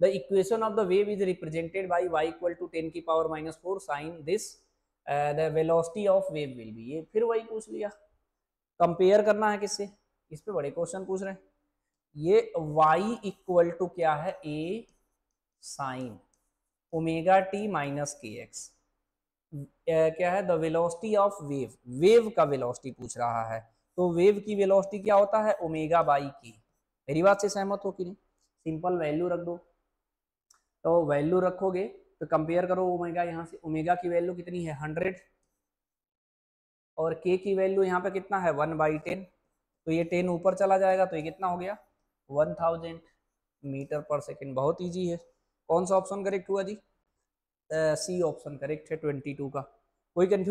the equation of the wave is represented by y equal to 10 की power minus four sine this the velocity of wave will be ये फिर वही पूछ लिया compare करना है किससे इस पे बड़े क्वेश्चन पूछ रहे हैं ये y इक्वल टू क्या है a sine omega t minus k x क्या है the velocity of wave wave का वेलोसिटी पूछ रहा है तो वेव की वेलोसिटी क्या होता है ओमेगा बाई के मेरी बात से सहमत हो कि नहीं सिंपल वैल्यू रख दो तो वैल्यू रखोगे तो कंपेयर करो ओमेगा यहाँ से ओमेगा की वैल्यू कितनी है हंड्रेड और के की वैल्यू यहाँ पे कितना है वन बाई टेन तो ये टेन ऊपर चला जाएगा तो ये कितना हो गया वन थाउजेंड मीटर पर सेकेंड बहुत ईजी है कौन सा ऑप्शन करेक्ट हुआ जी सी ऑप्शन करेक्ट है ट्वेंटी टू का कोई कंफ्यूज